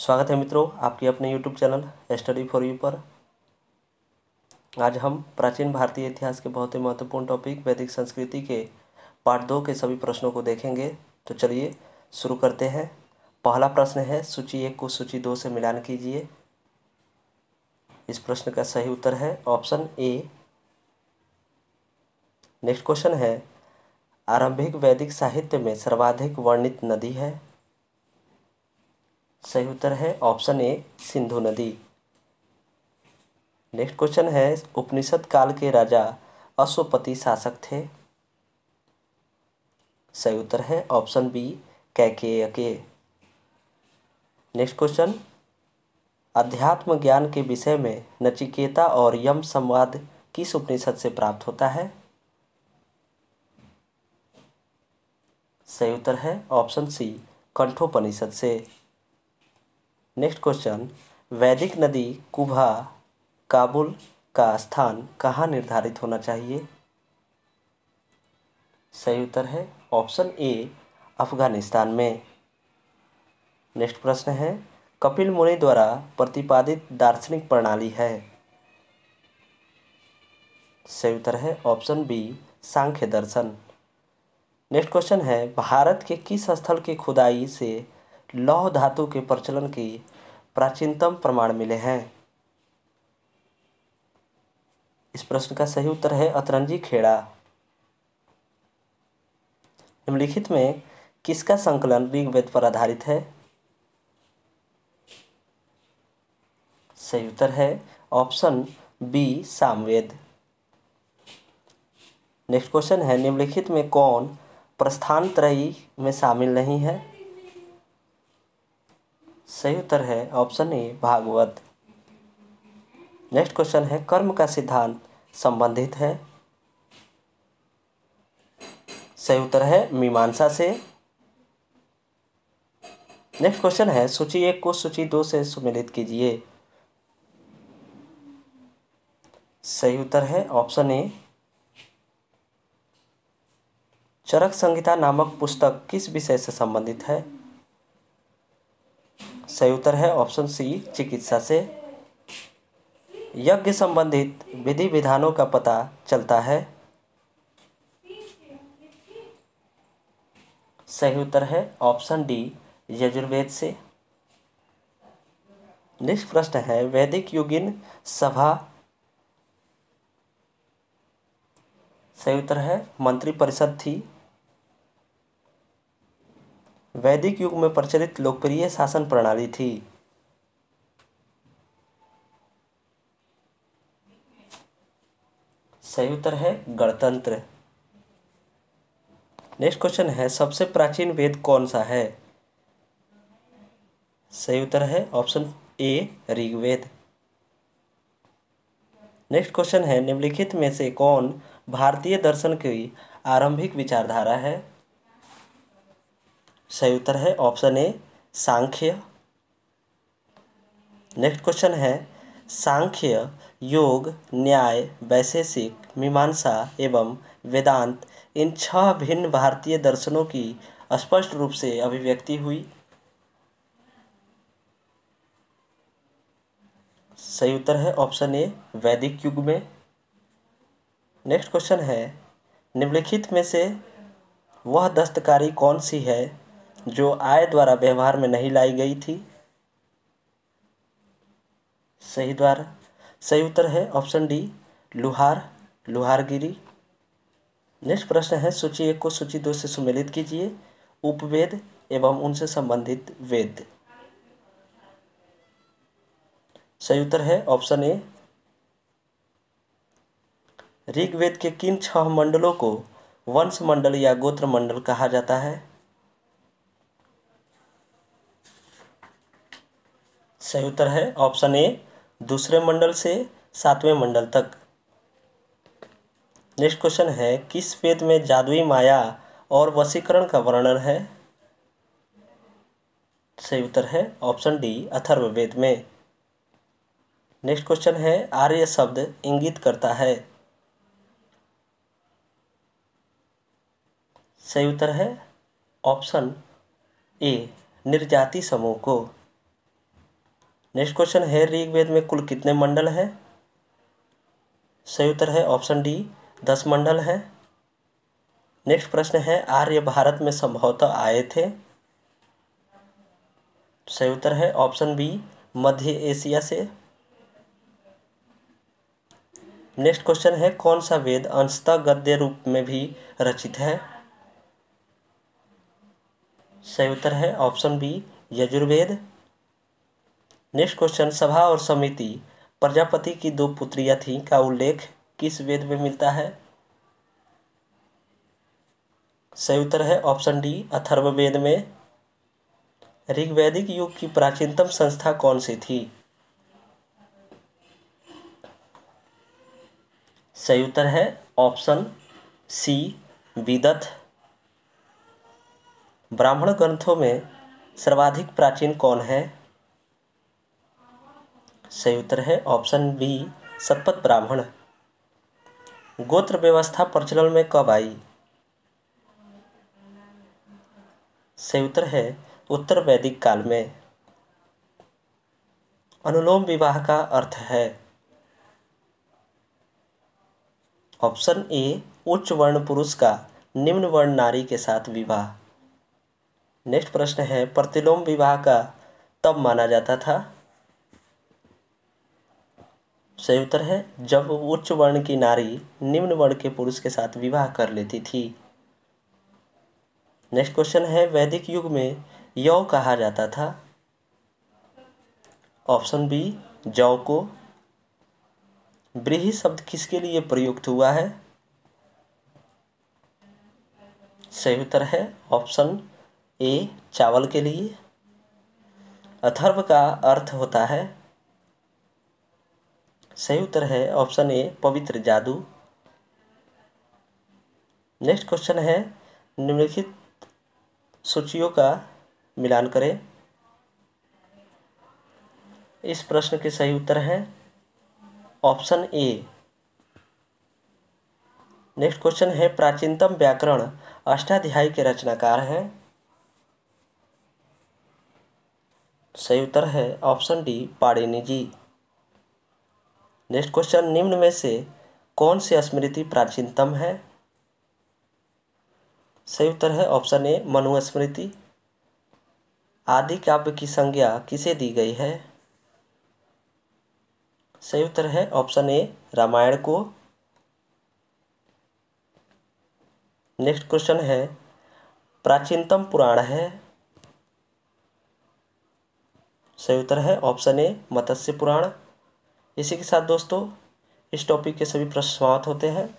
स्वागत है मित्रों आपके अपने YouTube channel study for you पर आज हम प्राचीन भारतीय इतिहास के बहुत ही महत्वपूर्ण टॉपिक वैदिक संस्कृति के पार्ट दो के सभी प्रश्नों को देखेंगे तो चलिए शुरू करते हैं पहला प्रश्न है सूची एक को सूची दो से मिलान कीजिए इस प्रश्न का सही उत्तर है ऑप्शन ए नेक्स्ट क्वेश्चन है आरंभिक वैदिक साहित्य में सर्वाधिक वर्णित नदी है सही उत्तर है ऑप्शन ए सिंधु नदी नेक्स्ट क्वेश्चन है उपनिषद काल के राजा अश्वपति शासक थे सही उत्तर है ऑप्शन बी कैके के नेक्स्ट क्वेश्चन अध्यात्म ज्ञान के विषय में नचिकेता और यम संवाद किस उपनिषद से प्राप्त होता है सही उत्तर है ऑप्शन सी कंठोपनिषद से नेक्स्ट क्वेश्चन वैदिक नदी कुभा काबुल का स्थान कहाँ निर्धारित होना चाहिए सही उत्तर है ऑप्शन ए अफगानिस्तान में नेक्स्ट प्रश्न है कपिल मुनि द्वारा प्रतिपादित दार्शनिक प्रणाली है सही उत्तर है ऑप्शन बी सांख्य दर्शन नेक्स्ट क्वेश्चन है भारत के किस स्थल की खुदाई से लौह धातु के प्रचलन के प्राचीनतम प्रमाण मिले हैं इस प्रश्न का सही उत्तर है अतरंजी खेड़ा निम्नलिखित में किसका संकलन ऋग्वेद पर आधारित है सही उत्तर है option B Samaveda next question है निम्नलिखित में कौन प्रस्थान त्रयी में शामिल नहीं है सही उत्तर है option A Bhagavata next question है कर्म का सिद्धांत संबंधित है सही उत्तर है मीमांसा से नेक्स्ट क्वेश्चन है सूची एक को सूची दो से सुमिलित कीजिए सही उत्तर है ऑप्शन ए चरक संहिता नामक पुस्तक किस विषय से संबंधित है सही उत्तर है ऑप्शन सी चिकित्सा से यज्ञ संबंधित विधि विधानों का पता चलता है सही उत्तर है ऑप्शन डी यजुर्वेद से नेक्स्ट प्रश्न है वैदिक युगिन सभा सही उत्तर है मंत्रिपरिषद थी वैदिक युग में प्रचलित लोकप्रिय शासन प्रणाली थी सही उत्तर है गणतंत्र नेक्स्ट क्वेश्चन है सबसे प्राचीन वेद कौन सा है सही उत्तर है option A Rigveda next question है निम्नलिखित में से कौन भारतीय दर्शन की आरंभिक विचारधारा है सही उत्तर है option A Sankhya next question है सांख्य योग न्याय वैशेषिक मीमांसा एवं वेदांत इन छह भिन्न भारतीय दर्शनों की स्पष्ट रूप से अभिव्यक्ति हुई सही उत्तर है ऑप्शन ए वैदिक युग में नेक्स्ट क्वेश्चन है निम्नलिखित में से वह दस्तकारी कौन सी है जो आय द्वारा व्यवहार में नहीं लाई गई थी सही द्वारा सही उत्तर है ऑप्शन डी लुहार लुहारगिरी नेक्स्ट प्रश्न है सूची एक को सूची दो से सुमेलित कीजिए उपवेद एवं उनसे संबंधित वेद सही उत्तर है ऑप्शन ए ऋग्वेद के किन छह मंडलों को वंश मंडल या गोत्र मंडल कहा जाता है सही उत्तर है ऑप्शन ए दूसरे मंडल से सातवें मंडल तक नेक्स्ट क्वेश्चन है किस वेद में जादुई माया और वशीकरण का वर्णन है सही उत्तर है ऑप्शन डी अथर्ववेद में नेक्स्ट क्वेश्चन है आर्य शब्द इंगित करता है सही उत्तर है ऑप्शन ए निर्जाति समूह को नेक्स्ट क्वेश्चन है ऋग्वेद में कुल कितने मंडल हैं सही उत्तर है ऑप्शन डी दस मंडल है नेक्स्ट प्रश्न है आर्य भारत में संभवतः आए थे सही उत्तर है ऑप्शन बी मध्य एशिया से नेक्स्ट क्वेश्चन है कौन सा वेद अंशतः गद्य रूप में भी रचित है सही उत्तर है option B Yajurveda next question सभा और समिति प्रजापति की दो पुत्रियां थीं का उल्लेख किस वेद में मिलता है सही उत्तर है ऑप्शन डी अथर्ववेद में ऋग्वैदिक युग की प्राचीनतम संस्था कौन सी थी सही उत्तर है ऑप्शन सी विदत ब्राह्मण ग्रंथों में सर्वाधिक प्राचीन कौन है सही उत्तर है ऑप्शन बी सतपथ ब्राह्मण गोत्र व्यवस्था प्रचलन में कब आई सही उत्तर है उत्तर वैदिक काल में अनुलोम विवाह का अर्थ है ऑप्शन ए उच्च वर्ण पुरुष का निम्न वर्ण नारी के साथ विवाह नेक्स्ट प्रश्न है प्रतिलोम विवाह का तब माना जाता था सही उत्तर है जब उच्च वर्ण की नारी निम्न वर्ण के पुरुष के साथ विवाह कर लेती थी नेक्स्ट क्वेश्चन है वैदिक युग में यौ कहा जाता था ऑप्शन बी जौ को ब्रीही शब्द किसके लिए प्रयुक्त हुआ है सही उत्तर है ऑप्शन ए चावल के लिए अथर्व का अर्थ होता है सही उत्तर है ऑप्शन ए पवित्र जादू नेक्स्ट क्वेश्चन है निम्नलिखित सूचियों का मिलान करें इस प्रश्न के सही उत्तर है ऑप्शन ए नेक्स्ट क्वेश्चन है प्राचीनतम व्याकरण अष्टाध्यायी के रचनाकार हैं सही उत्तर है option D Panini ji next question निम्न में से कौन सी स्मृति प्राचीनतम है सही उत्तर है ऑप्शन ए मनुस्मृति आदि काव्य की संज्ञा किसे दी गई है सही उत्तर है ऑप्शन ए रामायण को नेक्स्ट क्वेश्चन है प्राचीनतम पुराण है सही उत्तर है ऑप्शन ए मत्स्य पुराण इसी के साथ दोस्तों इस टॉपिक के सभी प्रश्न समाप्त होते हैं